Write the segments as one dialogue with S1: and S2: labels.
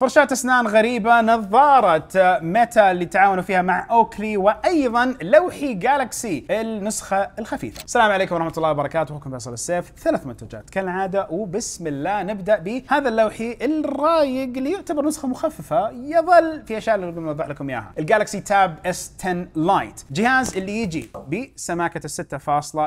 S1: فرشاة أسنان غريبة نظارة ميتا اللي تعاونوا فيها مع أوكلي وأيضا لوحي جالكسي النسخة الخفيفة السلام عليكم ورحمة الله وبركاته أخوكم فيصل السيف ثلاث منتجات كالعادة وبسم الله نبدأ بهذا اللوحي الرايق اللي يعتبر نسخة مخففة يظل في أشياء اللي بنوضح لكم إياها الجالكسي تاب اس 10 لايت جهاز اللي يجي بسماكة ال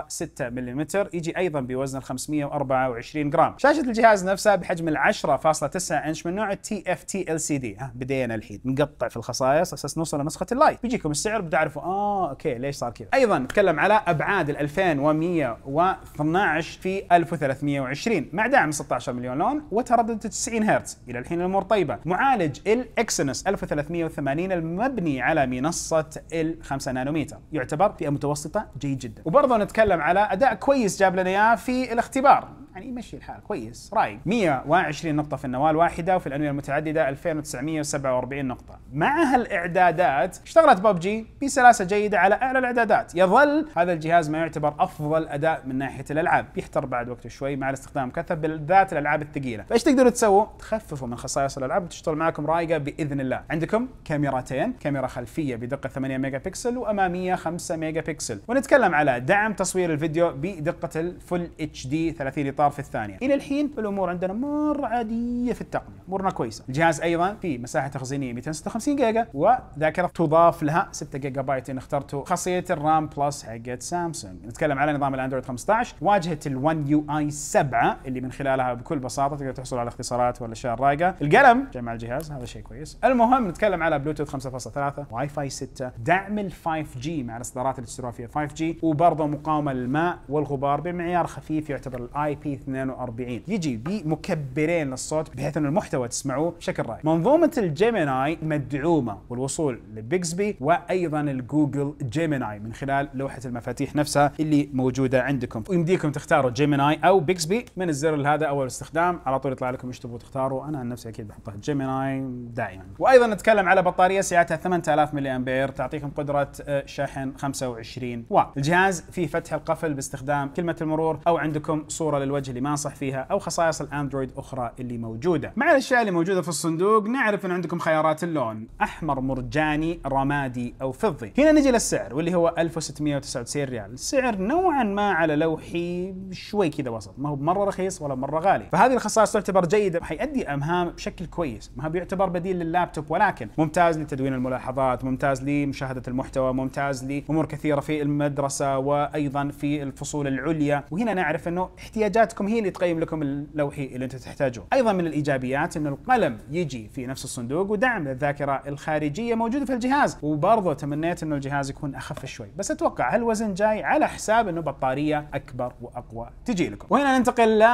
S1: 6.6 ملم يجي أيضا بوزن 524 جرام شاشة الجهاز نفسها بحجم ال 10.9 إنش من نوع التي اف اف تي ال سي دي ها بدينا الحين نقطع في الخصائص اساس نوصل لنسخه اللايت بيجيكم السعر بتعرفوا اه اوكي ليش صار كذا ايضا نتكلم على ابعاد ال 2112 في 1320 مع دعم 16 مليون لون وتردد 90 هرتز الى الحين الامور طيبه معالج الاكسنس 1380 المبني على منصه ال 5 نانوميتر يعتبر فئه متوسطه جيد جدا وبرضه نتكلم على اداء كويس جاب لنا اياه في الاختبار يعني يمشي الحال كويس رايق 121 نقطة في النواة الواحدة وفي الأنوية المتعددة 2947 نقطة مع هالإعدادات اشتغلت ببجي بسلاسة جيدة على أعلى الإعدادات يظل هذا الجهاز ما يعتبر أفضل أداء من ناحية الألعاب بيحتر بعد وقت شوي مع الاستخدام كثر بالذات الألعاب الثقيلة فإيش تقدروا تسووا تخففوا من خصائص الألعاب وتشتغل معكم رايقة بإذن الله عندكم كاميرتين كاميرا خلفية بدقة 8 ميجا بكسل وأمامية 5 ميجا بكسل ونتكلم على دعم تصوير الفيديو بدقة الفل اتش دي 30 اطار في الثانيه الى الحين الامور عندنا مره عاديه في التقنيه امورنا كويسه الجهاز ايضا في مساحه تخزينيه 256 جيجا وذاكره تضاف لها 6 جيجا بايت ان اخترتوا خاصيه الرام بلس حقت سامسونج نتكلم على نظام الاندرويد 15 واجهه ال1 يو اي 7 اللي من خلالها بكل بساطه تقدر تحصل على اختصارات والاشياء الرايقه القلم جمع الجهاز هذا شيء كويس المهم نتكلم على بلوتوث 5.3 واي فاي 6 دعم ال 5 جي مع الاصدارات اللي تشتروها فيها 5 جي وبرضه مقاومه للماء والغبار بمعيار خفيف يعتبر الاي بي في 42 يجي بمكبرين للصوت بحيث أن المحتوى تسمعوه بشكل رائع منظومة الجيميناي مدعومة والوصول لبيكسبي وأيضا الجوجل جيميناي من خلال لوحة المفاتيح نفسها اللي موجودة عندكم ويمديكم تختاروا جيميناي أو بيكسبي من الزر هذا أول استخدام على طول يطلع لكم ايش تبغوا تختاروا أنا عن نفسي أكيد بحطها جيميناي دائما وأيضا نتكلم على بطارية سعتها 8000 ملي أمبير تعطيكم قدرة آه، شحن 25 واط الجهاز فيه فتح القفل باستخدام كلمة المرور أو عندكم صورة للوجه الوجه اللي ما انصح فيها او خصائص الاندرويد اخرى اللي موجوده مع الاشياء اللي موجوده في الصندوق نعرف ان عندكم خيارات اللون احمر مرجاني رمادي او فضي هنا نجي للسعر واللي هو 1699 ريال السعر نوعا ما على لوحي شوي كذا وسط ما هو مره رخيص ولا مره غالي فهذه الخصائص تعتبر جيده حيؤدي امهام بشكل كويس ما هو بيعتبر بديل لللابتوب ولكن ممتاز لتدوين الملاحظات ممتاز لمشاهده المحتوى ممتاز لامور كثيره في المدرسه وايضا في الفصول العليا وهنا نعرف انه احتياجات ذاتكم هي اللي تقيم لكم اللوحي اللي انتم تحتاجوه ايضا من الايجابيات ان القلم يجي في نفس الصندوق ودعم الذاكره الخارجيه موجوده في الجهاز وبرضه تمنيت انه الجهاز يكون اخف شوي بس اتوقع هالوزن جاي على حساب انه بطاريه اكبر واقوى تجي لكم وهنا ننتقل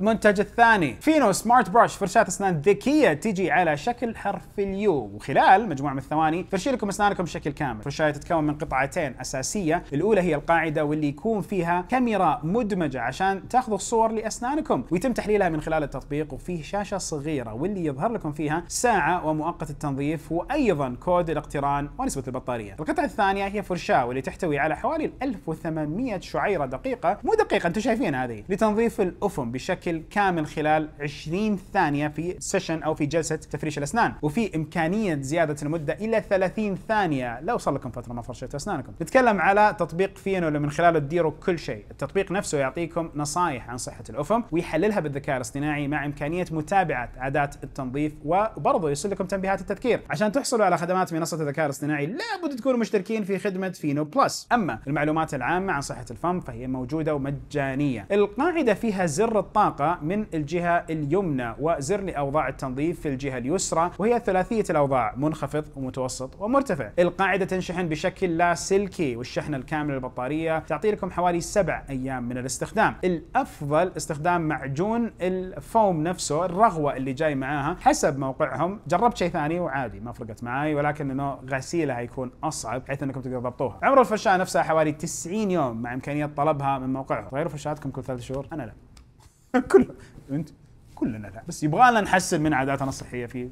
S1: للمنتج الثاني فينو سمارت برش فرشاه اسنان ذكيه تجي على شكل حرف اليو وخلال مجموعه من الثواني فرشي لكم اسنانكم بشكل كامل الفرشاه تتكون من قطعتين اساسيه الاولى هي القاعده واللي يكون فيها كاميرا مدمجه عشان تاخذ الصور صور لاسنانكم ويتم تحليلها من خلال التطبيق وفيه شاشه صغيره واللي يظهر لكم فيها ساعه ومؤقت التنظيف وايضا كود الاقتران ونسبه البطاريه القطعه الثانيه هي فرشاه واللي تحتوي على حوالي 1800 شعيره دقيقه مو دقيقه انتم شايفين هذه لتنظيف الافم بشكل كامل خلال 20 ثانيه في سيشن او في جلسه تفريش الاسنان وفي امكانيه زياده المده الى 30 ثانيه لو صار لكم فتره ما فرشتوا اسنانكم نتكلم على تطبيق فينو اللي من خلاله تديروا كل شيء التطبيق نفسه يعطيكم نصائح عن صحة صحة الأفم ويحللها بالذكاء الاصطناعي مع إمكانية متابعة عادات التنظيف وبرضه يرسل لكم تنبيهات التذكير عشان تحصلوا على خدمات منصة الذكاء الاصطناعي لابد تكونوا مشتركين في خدمة فينو بلس أما المعلومات العامة عن صحة الفم فهي موجودة ومجانية القاعدة فيها زر الطاقة من الجهة اليمنى وزر لأوضاع التنظيف في الجهة اليسرى وهي ثلاثية الأوضاع منخفض ومتوسط ومرتفع القاعدة تنشحن بشكل لاسلكي والشحن الكامل للبطارية تعطي لكم حوالي سبع أيام من الاستخدام الأفضل يفضل استخدام معجون الفوم نفسه الرغوه اللي جاي معاها حسب موقعهم جربت شيء ثاني وعادي ما فرقت معي ولكن انه غسيلها يكون اصعب بحيث انكم تقدروا تضبطوها عمر الفرشاه نفسها حوالي 90 يوم مع امكانيه طلبها من موقعهم تغيروا فرشاتكم كل ثلاث شهور انا لا كله انت كلنا لا بس يبغى لنا نحسن من عاداتنا الصحيه في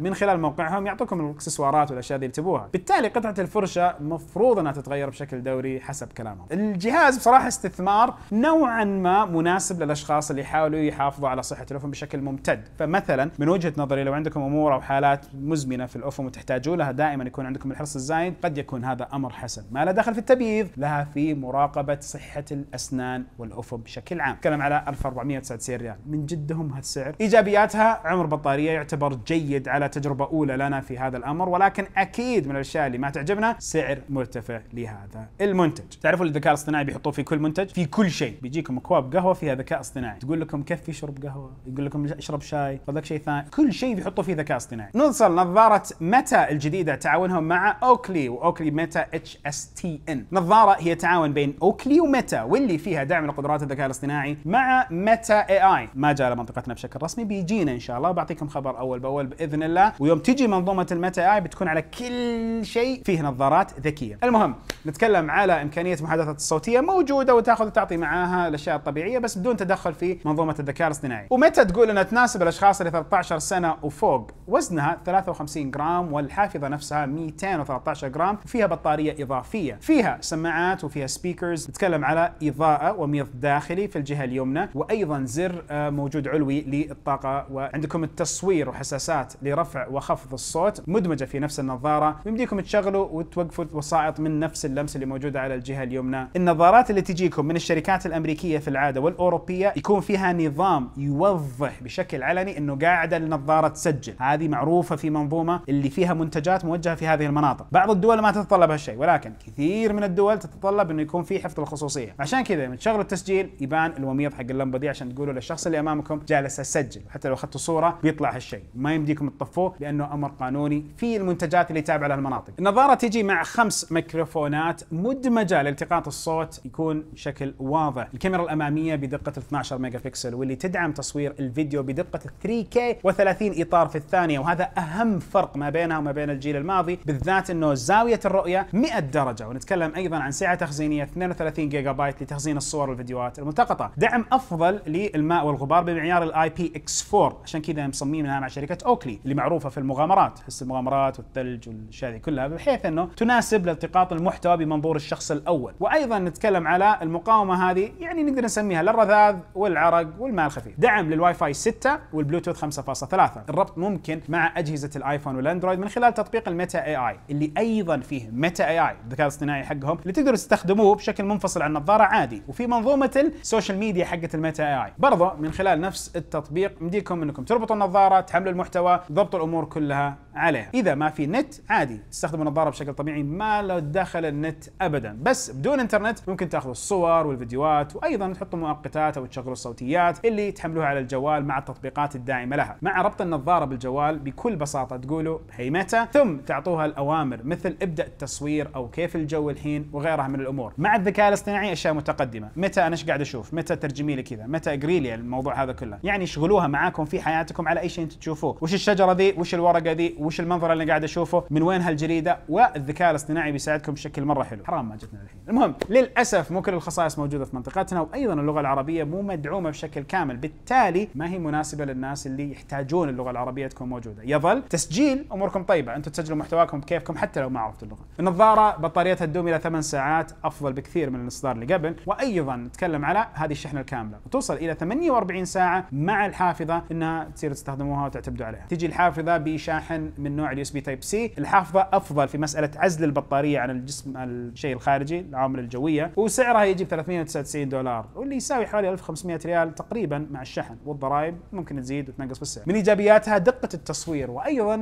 S1: من خلال موقعهم يعطوكم الاكسسوارات والاشياء اللي تبوها بالتالي قطعه الفرشه مفروض انها تتغير بشكل دوري حسب كلامهم الجهاز بصراحه استثمار نوعا ما مناسب للاشخاص اللي يحاولوا يحافظوا على صحه الافم بشكل ممتد فمثلا من وجهه نظري لو عندكم امور او حالات مزمنه في الافم وتحتاجون لها دائما يكون عندكم الحرص الزايد قد يكون هذا امر حسن ما له دخل في التبييض لها في مراقبه صحه الاسنان والافم بشكل عام كلام على 1499 ريال من جدهم هالسعر ايجابياتها عمر بطاريه يعتبر جيد جيد على تجربة أولى لنا في هذا الأمر ولكن أكيد من الأشياء اللي ما تعجبنا سعر مرتفع لهذا المنتج تعرفوا الذكاء الاصطناعي بيحطوه في كل منتج في كل شيء بيجيكم أكواب قهوة فيها ذكاء اصطناعي تقول لكم كفي شرب قهوة يقول لكم اشرب شاي هذاك شيء ثاني كل شيء بيحطوا فيه ذكاء اصطناعي نوصل نظارة متى الجديدة تعاونهم مع أوكلي وأوكلي متى اتش اس تي ان نظارة هي تعاون بين أوكلي ومتى واللي فيها دعم لقدرات الذكاء الاصطناعي مع متى اي اي ما جاء لمنطقتنا بشكل رسمي بيجينا ان شاء الله بعطيكم خبر اول باول باذن الله ويوم تجي منظومه الميتا اي بتكون على كل شيء فيه نظارات ذكيه المهم نتكلم على امكانيه محادثه الصوتيه موجوده وتاخذ وتعطي معاها الاشياء الطبيعيه بس بدون تدخل في منظومه الذكاء الاصطناعي ومتى تقول انها تناسب الاشخاص اللي 13 سنه وفوق وزنها 53 جرام والحافظه نفسها 213 جرام وفيها بطاريه اضافيه فيها سماعات وفيها سبيكرز نتكلم على اضاءه وميض داخلي في الجهه اليمنى وايضا زر آه، موجود علوي للطاقه وعندكم التصوير وحساسات وساعات لرفع وخفض الصوت مدمجه في نفس النظاره يمديكم تشغلوا وتوقفوا الوسائط من نفس اللمسه اللي موجوده على الجهه اليمنى النظارات اللي تجيكم من الشركات الامريكيه في العاده والاوروبيه يكون فيها نظام يوضح بشكل علني انه قاعده النظاره تسجل هذه معروفه في منظومه اللي فيها منتجات موجهه في هذه المناطق بعض الدول ما تتطلب هالشيء ولكن كثير من الدول تتطلب انه يكون في حفظ الخصوصيه عشان كذا لما تشغلوا التسجيل يبان الوميض حق اللمبه دي عشان تقولوا للشخص اللي امامكم جالس اسجل حتى لو اخذتوا صوره بيطلع هالشيء ما يمدي بيديكم تطفوه لانه امر قانوني في المنتجات اللي تابعه لهالمناطق. النظاره تجي مع خمس ميكروفونات مدمجه لالتقاط الصوت يكون بشكل واضح. الكاميرا الاماميه بدقه 12 ميجا بكسل واللي تدعم تصوير الفيديو بدقه 3K و30 اطار في الثانيه وهذا اهم فرق ما بينها وما بين الجيل الماضي بالذات انه زاويه الرؤيه 100 درجه ونتكلم ايضا عن سعه تخزينيه 32 جيجا بايت لتخزين الصور والفيديوهات الملتقطه. دعم افضل للماء والغبار بمعيار الاي بي اكس 4 عشان كذا مصممينها مع شركه اوكا بروكلي اللي معروفه في المغامرات حس المغامرات والثلج والاشياء هذه كلها بحيث انه تناسب لالتقاط المحتوى بمنظور الشخص الاول وايضا نتكلم على المقاومه هذه يعني نقدر نسميها للرذاذ والعرق والماء الخفيف دعم للواي فاي 6 والبلوتوث 5.3 الربط ممكن مع اجهزه الايفون والاندرويد من خلال تطبيق الميتا اي اي اللي ايضا فيه ميتا اي اي الذكاء الاصطناعي حقهم اللي تقدروا تستخدموه بشكل منفصل عن النظاره عادي وفي منظومه السوشيال ميديا حقت الميتا اي اي برضه من خلال نفس التطبيق مديكم انكم تربطوا النظاره تحملوا المحتوى وضبط الامور كلها عليها اذا ما في نت عادي تستخدم النظاره بشكل طبيعي ما له دخل النت ابدا بس بدون انترنت ممكن تاخذوا الصور والفيديوهات وايضا تحطوا مؤقتات او تشغلوا الصوتيات اللي تحملوها على الجوال مع التطبيقات الداعمه لها مع ربط النظاره بالجوال بكل بساطه تقولوا هي متى ثم تعطوها الاوامر مثل ابدا التصوير او كيف الجو الحين وغيرها من الامور مع الذكاء الاصطناعي اشياء متقدمه متى انا ايش قاعد اشوف متى ترجمي لي كذا متى اقري لي الموضوع هذا كله يعني شغلوها معاكم في حياتكم على اي شيء انتم تشوفوه وش الشجره ذي وش الورقه ذي وش المنظر اللي قاعد اشوفه من وين هالجريده والذكاء الاصطناعي بيساعدكم بشكل مره حلو حرام ما جتنا الحين المهم للاسف مو كل الخصائص موجوده في منطقتنا وايضا اللغه العربيه مو مدعومه بشكل كامل بالتالي ما هي مناسبه للناس اللي يحتاجون اللغه العربيه تكون موجوده يظل تسجيل اموركم طيبه انتم تسجلوا محتواكم بكيفكم حتى لو ما عرفتوا اللغه النظاره بطاريتها تدوم الى ثمان ساعات افضل بكثير من الاصدار اللي قبل وايضا نتكلم على هذه الشحنه الكامله وتوصل الى 48 ساعه مع الحافظه انها تصير تستخدموها وتعتمدوا عليها تجي الحافظه بشاحن من نوع اليو اس بي تايب سي الحافظه افضل في مساله عزل البطاريه عن الجسم الشيء الخارجي العوامل الجويه وسعرها يجي ب 399 دولار واللي يساوي حوالي 1500 ريال تقريبا مع الشحن والضرائب ممكن تزيد وتنقص بالسعر من ايجابياتها دقه التصوير وايضا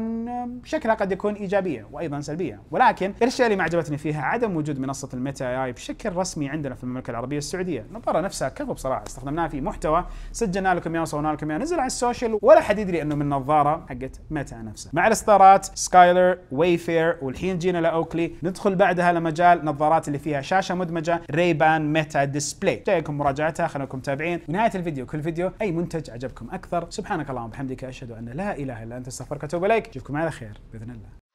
S1: شكلها قد يكون ايجابيه وايضا سلبيه ولكن الاشياء اللي ما عجبتني فيها عدم وجود منصه الميتا اي بشكل رسمي عندنا في المملكه العربيه السعوديه المباراه نفسها كفو بصراحه استخدمناها في محتوى سجلنا لكم اياه وصورنا لكم اياه نزل على السوشيال ولا حد يدري انه من نظاره حقت ميتا نفسها مع الإصدارات سكايلر وايفير والحين جينا لأوكلي ندخل بعدها لمجال نظارات اللي فيها شاشة مدمجة ريبان ميتا ديسبلاي جايكم مراجعتها خليكم متابعين ونهاية الفيديو كل فيديو أي منتج عجبكم أكثر سبحانك اللهم وبحمدك أشهد أن لا إله إلا أنت استغفرك وأتوب إليك أشوفكم على خير بإذن الله